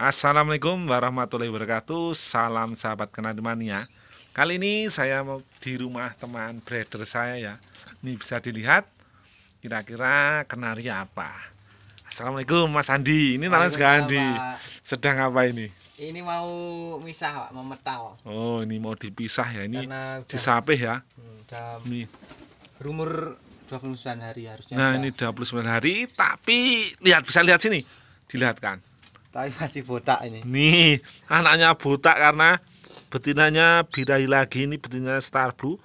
Assalamualaikum warahmatullahi wabarakatuh Salam sahabat kenademania Kali ini saya mau di rumah teman brother saya ya Ini bisa dilihat Kira-kira kenari apa Assalamualaikum Mas Andi Ini namanya sudah Andi Sedang apa ini? Ini mau misah Pak, mau metal Oh ini mau dipisah ya Ini Karena disapih ya hmm, Ini Rumur 29 hari harusnya Nah udah. ini 29 hari Tapi lihat bisa lihat sini Dilihatkan tapi masih botak ini nih anaknya botak karena betinanya birahi lagi ini betinanya star blue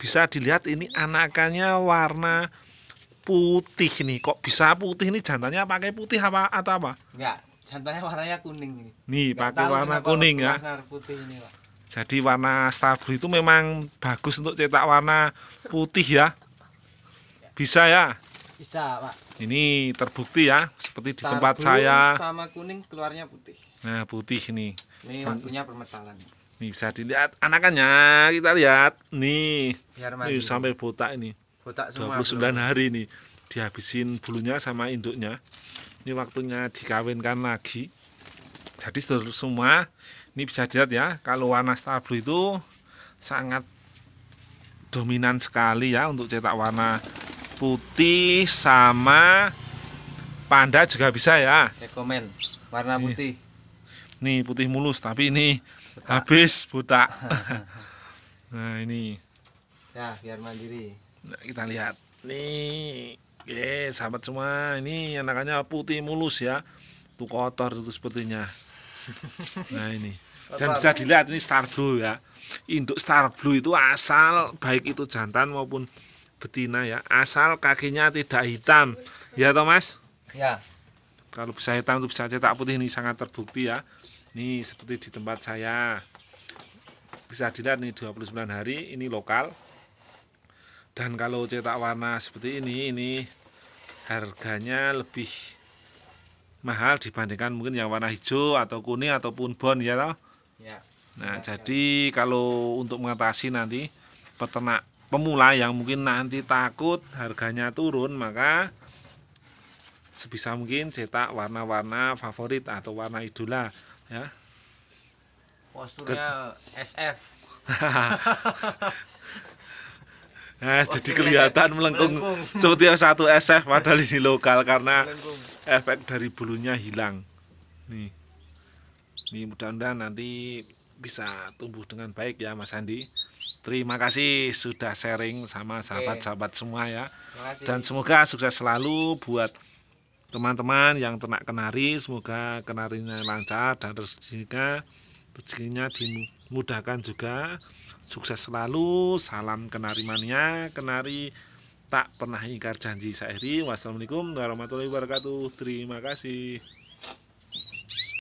bisa dilihat ini anakannya warna putih nih kok bisa putih ini jantannya pakai putih apa atau apa enggak jantannya warnanya kuning ini nih Nggak pakai warna kuning ya putih ini, jadi warna star blue itu memang bagus untuk cetak warna putih ya bisa ya bisa, Pak. Ini terbukti ya, seperti Star di tempat saya. sama kuning keluarnya putih. Nah, putih ini. Ini waktunya permetalan. ini bisa dilihat anakannya, kita lihat. Nih. Biar mandi. sampai botak ini. Botak semua. 29 belum. hari ini dihabisin bulunya sama induknya. Ini waktunya dikawinkan lagi. Jadi seluruh semua ini bisa dilihat ya, kalau warna stabil itu sangat dominan sekali ya untuk cetak warna putih sama panda juga bisa ya rekomen warna nih. Iya. putih nih putih mulus tapi ini buta. habis buta nah ini ya biar mandiri nah, kita lihat nih Oke, sahabat semua, ini anakannya putih mulus ya. Tuh kotor itu sepertinya. Nah, ini. Dan bisa dilihat ini star blue ya. Induk star blue itu asal baik itu jantan maupun betina ya asal kakinya tidak hitam ya Thomas ya kalau bisa hitam itu bisa cetak putih ini sangat terbukti ya ini seperti di tempat saya bisa dilihat nih 29 hari ini lokal dan kalau cetak warna seperti ini ini harganya lebih mahal dibandingkan mungkin yang warna hijau atau kuning ataupun bon ya toh ya. nah ya, jadi ya. kalau untuk mengatasi nanti peternak pemula yang mungkin nanti takut harganya turun maka sebisa mungkin cetak warna-warna favorit atau warna idola ya posturnya Ke... SF nah, eh, Posturnya jadi kelihatan melengkung, melengkung. seperti satu SF padahal ini lokal karena melengkung. efek dari bulunya hilang nih nih mudah-mudahan nanti bisa tumbuh dengan baik ya Mas Andi Terima kasih sudah sharing sama sahabat-sahabat semua ya. Dan semoga sukses selalu buat teman-teman yang ternak kenari, semoga kenarinya lancar dan rezekinya rezekinya dimudahkan juga. Sukses selalu, salam kenari mania, kenari tak pernah ingkar janji Sairi. Wassalamualaikum warahmatullahi wabarakatuh. Terima kasih.